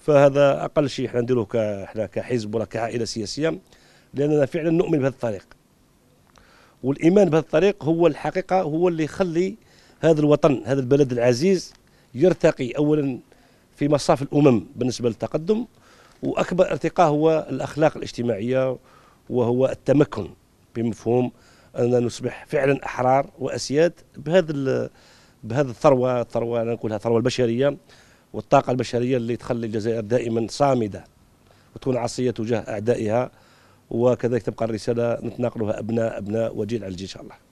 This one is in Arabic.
فهذا اقل شيء احنا نديروه احنا كحزب ولا كعائله سياسيه لاننا فعلا نؤمن بهذا الطريق والايمان بهذا الطريق هو الحقيقه هو اللي يخلي هذا الوطن هذا البلد العزيز يرتقي اولا في مصاف الامم بالنسبه للتقدم واكبر ارتقاء هو الاخلاق الاجتماعيه وهو التمكن بمفهوم اننا نصبح فعلا احرار واسياد بهذا بهذا الثروه الثروه انا نقولها الثروه البشريه والطاقة البشرية اللي تخلي الجزائر دائما صامدة وتكون عصية تجاه أعدائها وكذلك تبقى الرسالة نتناقلها أبناء أبناء وجيل على الجيل إن شاء الله